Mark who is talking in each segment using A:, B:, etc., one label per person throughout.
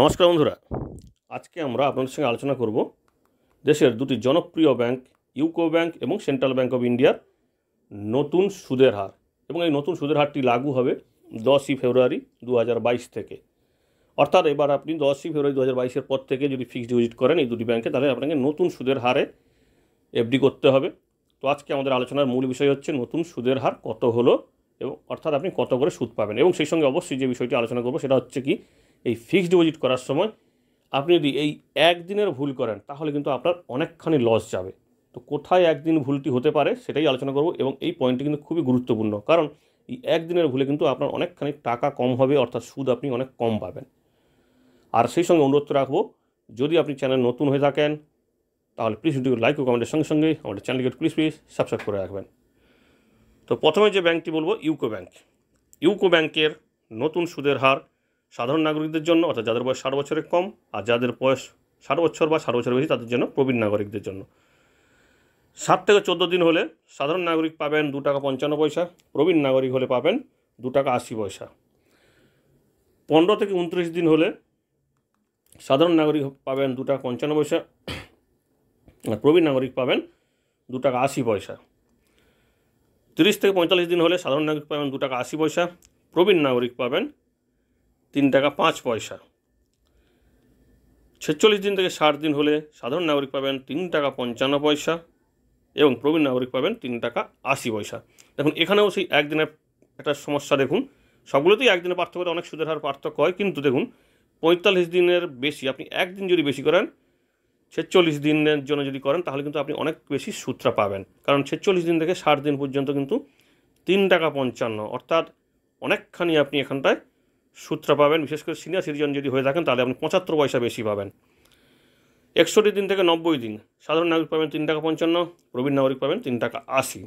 A: নমস্কার বন্ধুরা আজকে আমরা আপনাদের সঙ্গে আলোচনা করব দেশের দুটি জনপ্রিয় ব্যাংক ইউকো ব্যাংক এবং সেন্ট্রাল ব্যাংক অফ ইন্ডিয়ার নতুন সুদের হার এবং এই নতুন সুদের হারটি লাগু হবে দশই ফেব্রুয়ারি দু থেকে অর্থাৎ এবার আপনি দশই ফেব্রুয়ারি দু হাজার পর থেকে যদি ফিক্সড ডিপোজিট করেন এই দুটি ব্যাংকে তাহলে আপনাকে নতুন সুদের হারে এফডি করতে হবে তো আজকে আমাদের আলোচনার মূল বিষয় হচ্ছে নতুন সুদের হার কত হলো এবং অর্থাৎ আপনি কত করে সুদ পাবেন এবং সেই সঙ্গে অবশ্যই যে বিষয়টি আলোচনা করবো সেটা হচ্ছে কি এই ফিক্সড ডিপোজিট করার সময় আপনি যদি এই একদিনের ভুল করেন তাহলে কিন্তু আপনার অনেকখানি লস যাবে তো কোথায় একদিন ভুলটি হতে পারে সেটাই আলোচনা করব এবং এই পয়েন্টটি কিন্তু খুবই গুরুত্বপূর্ণ কারণ এই একদিনের ভুলে কিন্তু আপনার অনেকখানি টাকা কম হবে অর্থাৎ সুদ আপনি অনেক কম পাবেন আর সেই সঙ্গে অনুরোধ রাখবো যদি আপনি চ্যানেল নতুন হয়ে থাকেন তাহলে প্লিজ ভিডিও লাইক ও কমেন্টের সঙ্গে সঙ্গে আমাদের চ্যানেলকে প্লিজ প্লিজ সাবস্ক্রাইব করে রাখবেন তো প্রথমে যে ব্যাংকটি বলবো ইউকো ব্যাংক ইউকো ব্যাংকের নতুন সুদের হার সাধারণ নাগরিকদের জন্য অর্থাৎ যাদের বয়স ষাট বছরের কম আর যাদের বয়স ষাট বছর বা ষাট বছর বেশি তাদের জন্য প্রবীণ নাগরিকদের জন্য সাত থেকে চোদ্দো দিন হলে সাধারণ নাগরিক পাবেন দু টাকা পঞ্চান্ন পয়সা প্রবীণ নাগরিক হলে পাবেন দু টাকা আশি পয়সা পনেরো থেকে উনত্রিশ দিন হলে সাধারণ নাগরিক পাবেন দু টাকা পঞ্চান্ন পয়সা আর প্রবীণ নাগরিক পাবেন দু টাকা আশি পয়সা তিরিশ থেকে পঁয়তাল্লিশ দিন হলে সাধারণ নাগরিক পাবেন দু টাকা আশি পয়সা প্রবীণ নাগরিক পাবেন তিন টাকা পাঁচ পয়সা ছেচল্লিশ দিন থেকে ষাট দিন হলে সাধারণ নাগরিক পাবেন তিন টাকা পঞ্চান্ন পয়সা এবং প্রবীণ নাগরিক পাবেন তিন টাকা আশি পয়সা দেখুন এখানেও সেই একদিনের একটা সমস্যা দেখুন সবগুলোতেই একদিনের পার্থক্য অনেক সুদের হার পার্থক্য হয় কিন্তু দেখুন পঁয়তাল্লিশ দিনের বেশি আপনি একদিন যদি বেশি করেন ছেচল্লিশ দিনের জন্য যদি করেন তাহলে কিন্তু আপনি অনেক বেশি সুদটা পাবেন কারণ ছেচল্লিশ দিন থেকে ষাট দিন পর্যন্ত কিন্তু তিন টাকা পঞ্চান্ন অর্থাৎ অনেকখানি আপনি এখানটায় সূত্র পাবেন বিশেষ করে সিনিয়র সিটিজেন যদি হয়ে থাকেন তাহলে আপনি পঁচাত্তর পয়সা বেশি পাবেন একষট্টি দিন থেকে নব্বই দিন সাধারণ নাগরিক পাবেন তিন টাকা পঞ্চান্ন প্রবীণ নাগরিক পাবেন তিন টাকা আশি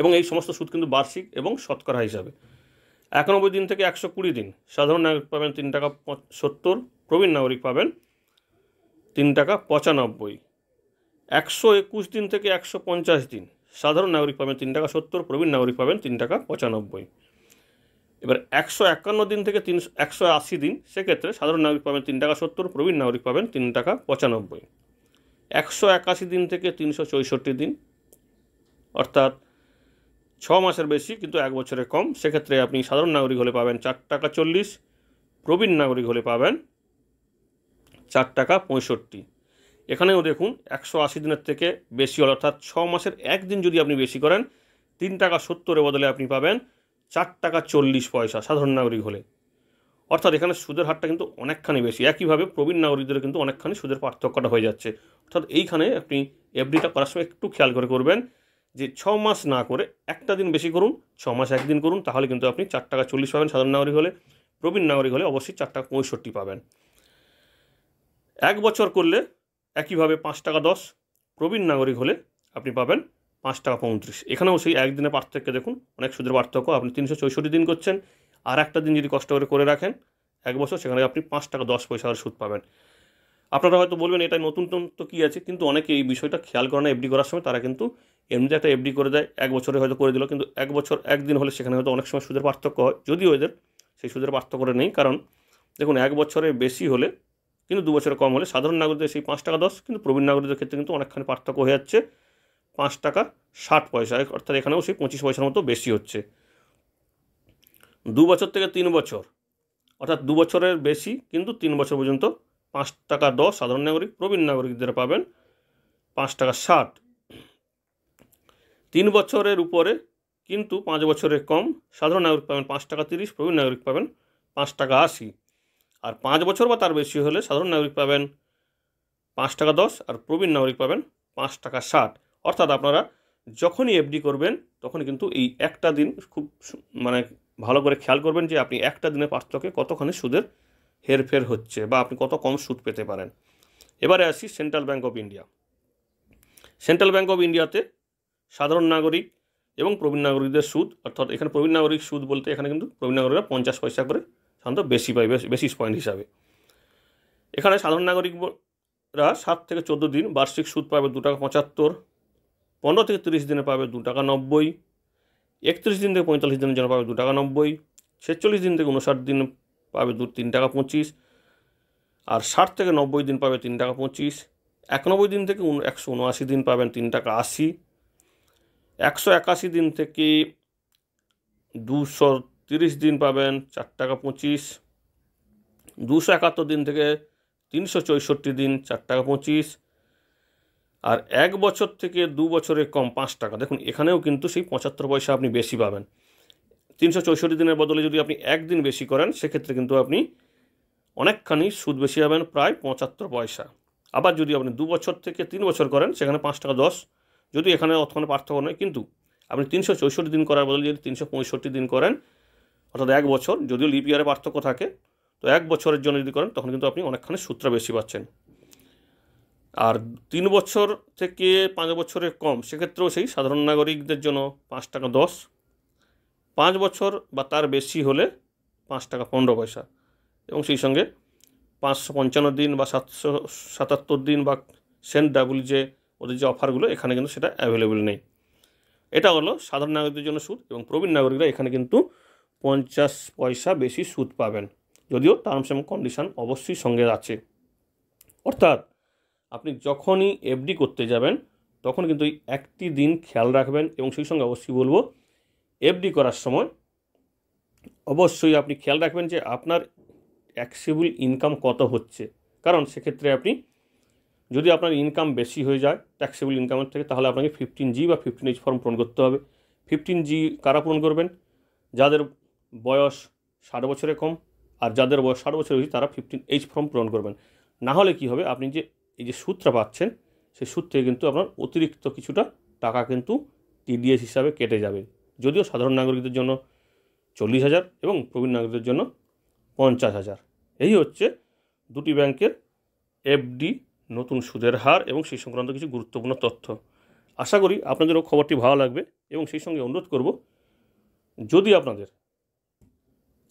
A: এবং এই সমস্ত সুদ কিন্তু বার্ষিক এবং শতকরা হিসাবে একানব্বই দিন থেকে একশো কুড়ি দিন সাধারণ নাগরিক পাবেন তিন টাকা সত্তর প্রবীণ নাগরিক পাবেন তিন টাকা পঁচানব্বই একশো একুশ দিন থেকে একশো পঞ্চাশ দিন সাধারণ নাগরিক পাবেন তিন টাকা সত্তর প্রবীণ নাগরিক পাবেন তিন টাকা পঁচানব্বই এবার একশো একান্ন দিন থেকে তিনশো একশো আশি দিন সেক্ষেত্রে সাধারণ নাগরিক পাবেন তিন টাকা সত্তর প্রবীণ নাগরিক পাবেন তিন টাকা পঁচানব্বই একশো একাশি দিন থেকে তিনশো চৌষট্টি দিন অর্থাৎ ছ মাসের বেশি কিন্তু এক বছরে কম সেক্ষেত্রে আপনি সাধারণ নাগরিক হলে পাবেন চার টাকা চল্লিশ প্রবীণ নাগরিক হলে পাবেন চার টাকা পঁয়ষট্টি এখানেও দেখুন একশো আশি দিনের থেকে বেশি হল অর্থাৎ ছ মাসের একদিন যদি আপনি বেশি করেন তিন টাকা সত্তরের বদলে আপনি পাবেন চার টাকা চল্লিশ পয়সা সাধারণ নাগরিক হলে অর্থাৎ এখানে সুদের হারটা কিন্তু অনেকখানি বেশি একইভাবে প্রবীণ নাগরিকদের কিন্তু অনেকখানি সুদের পার্থক্যটা হয়ে যাচ্ছে অর্থাৎ এইখানে আপনি এফডিটা করার সময় একটু খেয়াল করে করবেন যে ছ মাস না করে একটা দিন বেশি করুন ছ মাস একদিন করুন তাহলে কিন্তু আপনি চার টাকা চল্লিশ পাবেন সাধারণ নাগরিক হলে প্রবীণ নাগরিক হলে অবশ্যই চার টাকা পঁয়ষট্টি পাবেন এক বছর করলে একইভাবে পাঁচ টাকা দশ প্রবীণ নাগরিক হলে আপনি পাবেন পাঁচ টাকা পঁয়ত্রিশ এখানেও সেই একদিনের পার্থক্য দেখুন অনেক সুদের পার্থক্য আপনি তিনশো চৌষট্টি দিন করছেন আর একটা দিন যদি কষ্ট করে করে রাখেন এক বছর সেখানে আপনি পাঁচ টাকা দশ পয়সার সুদ পাবেন আপনারা হয়তো বলবেন এটা নতুন তো কী আছে কিন্তু অনেকে এই বিষয়টা খেয়াল করে না এফডি করার সময় তারা কিন্তু এমনিতে একটা এফডি করে দেয় এক বছরে হয়তো করে দিল কিন্তু এক বছর একদিন হলে সেখানে হয়তো অনেক সময় সুদের পার্থক্য হয় যদিও এদের সেই সুদের পার্থক্যটা নেই কারণ দেখুন এক বছরে বেশি হলে কিন্তু দু বছরে কম হলে সাধারণ নাগরিকদের সেই পাঁচ টাকা দশ কিন্তু প্রবীণ নাগরিকদের ক্ষেত্রে কিন্তু অনেকখানি পার্থক্য হয়ে যাচ্ছে পাঁচ টাকা ষাট পয়সা অর্থাৎ এখানেও সেই পঁচিশ পয়সার মতো বেশি হচ্ছে দু বছর থেকে তিন বছর অর্থাৎ দু বছরের বেশি কিন্তু তিন বছর পর্যন্ত পাঁচ টাকা দশ সাধারণ নাগরিক প্রবীণ নাগরিকদের পাবেন পাঁচ টাকা ষাট তিন বছরের উপরে কিন্তু পাঁচ বছরের কম সাধারণ নাগরিক পাবেন পাঁচ টাকা তিরিশ প্রবীণ নাগরিক পাবেন পাঁচ টাকা আশি আর পাঁচ বছর বা তার বেশি হলে সাধারণ নাগরিক পাবেন পাঁচ টাকা দশ আর প্রবীণ নাগরিক পাবেন পাঁচ টাকা ষাট অর্থাৎ আপনারা যখনই এফডি করবেন তখন কিন্তু এই একটা দিন খুব মানে ভালো করে খেয়াল করবেন যে আপনি একটা দিনে পার্থক্যে কতখানি সুদের হেরফের হচ্ছে বা আপনি কত কম সুদ পেতে পারেন এবারে আসি central bank of India central bank of ইন্ডিয়াতে সাধারণ নাগরিক এবং প্রবীণ নাগরিকদের সুদ অর্থাৎ এখানে প্রবীণ নাগরিক সুদ বলতে এখানে কিন্তু প্রবীণ নাগরিকরা পঞ্চাশ পয়সা করে সাধারণত বেশি পায় বেশি পয়েন্ট হিসাবে এখানে সাধারণ নাগরিকরা সাত থেকে চোদ্দো দিন বার্ষিক সুদ পাবে দু টাকা পঁচাত্তর পনেরো থেকে তিরিশ দিনে পাবে দু টাকা নব্বই একত্রিশ দিন থেকে পঁয়তাল্লিশ দিনের জন্য পাবে দু টাকা নব্বই ছেচল্লিশ দিন থেকে উনষাট দিন পাবে দু তিন টাকা পঁচিশ আর ষাট থেকে নব্বই দিন পাবে তিন টাকা পঁচিশ একানব্বই দিন থেকে একশো উনআশি দিন পাবেন তিন টাকা আশি একশো একাশি দিন থেকে দুশো তিরিশ দিন পাবেন চার টাকা পঁচিশ দুশো একাত্তর দিন থেকে তিনশো চৌষট্টি দিন চার টাকা পঁচিশ আর এক বছর থেকে দু বছরের কম পাঁচ টাকা দেখুন এখানেও কিন্তু সেই পঁচাত্তর পয়সা আপনি বেশি পাবেন তিনশো চৌষট্টি দিনের বদলে যদি আপনি একদিন বেশি করেন সেক্ষেত্রে কিন্তু আপনি অনেকখানি সুদ বেশি পাবেন প্রায় পঁচাত্তর পয়সা আবার যদি আপনি দু বছর থেকে তিন বছর করেন সেখানে পাঁচ টাকা দশ যদি এখানে অতখানে পার্থক্য নয় কিন্তু আপনি তিনশো চৌষট্টি দিন করার বদলে যদি তিনশো পঁয়ষট্টি দিন করেন অর্থাৎ এক বছর যদিও লিপ ইয়ারে পার্থক্য থাকে তো এক বছরের জন্য যদি করেন তখন কিন্তু আপনি অনেকখানি সূত্র বেশি পাচ্ছেন আর তিন বছর থেকে পাঁচ বছরের কম সেক্ষেত্রেও সেই সাধারণ নাগরিকদের জন্য পাঁচ টাকা দশ পাঁচ বছর বা তার বেশি হলে পাঁচ টাকা পনেরো পয়সা এবং সেই সঙ্গে পাঁচশো পঞ্চান্ন দিন বা সাতশো সাতাত্তর দিন বা সেন্ট ডাবল যে ওদের যে অফারগুলো এখানে কিন্তু সেটা অ্যাভেলেবেল নেই এটা হলো সাধারণ নাগরিকদের জন্য সুদ এবং প্রবীণ নাগরিকরা এখানে কিন্তু পঞ্চাশ পয়সা বেশি সুদ পাবেন যদিও টার্মস এবং কন্ডিশন অবশ্যই সঙ্গে আছে অর্থাৎ আপনি যখনই এফডি করতে যাবেন তখন কিন্তু ওই একটি দিন খেয়াল রাখবেন এবং সেই সঙ্গে অবশ্যই বলবো এফডি করার সময় অবশ্যই আপনি খেয়াল রাখবেন যে আপনার অ্যাক্সেবল ইনকাম কত হচ্ছে কারণ সেক্ষেত্রে আপনি যদি আপনার ইনকাম বেশি হয়ে যায় ট্যাক্সেবল ইনকামের থেকে তাহলে আপনাকে ফিফটিন জি বা ফিফটিন এইচ ফর্ম পূরণ করতে হবে ফিফটিন জি কারা পূরণ করবেন যাদের বয়স ষাট বছরে কম আর যাদের বয়স ষাট বছরের বেশি তারা ফিফটিন এইচ ফর্ম পূরণ করবেন না হলে কি হবে আপনি যে এই যে সূত্রটা পাচ্ছেন সেই সূত্রে কিন্তু আপনার অতিরিক্ত কিছুটা টাকা কিন্তু টিডিএস হিসাবে কেটে যাবে যদিও সাধারণ নাগরিকদের জন্য চল্লিশ হাজার এবং প্রবীণ নাগরিকদের জন্য পঞ্চাশ হাজার এই হচ্ছে দুটি ব্যাংকের এফডি নতুন সুদের হার এবং সেই সংক্রান্ত কিছু গুরুত্বপূর্ণ তথ্য আশা করি আপনাদেরও খবরটি ভালো লাগবে এবং সেই সঙ্গে অনুরোধ করব যদি আপনাদের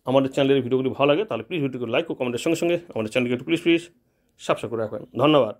A: আমাদের চ্যানেলের ভিডিওগুলি ভালো লাগে তাহলে প্লিজ ভিডিওগুলো লাইক ও কমেন্টের সঙ্গে সঙ্গে আমাদের চ্যানেলকে একটু প্লিজ প্লিজ সাবস্ক্রাইব করে রাখবেন ধন্যবাদ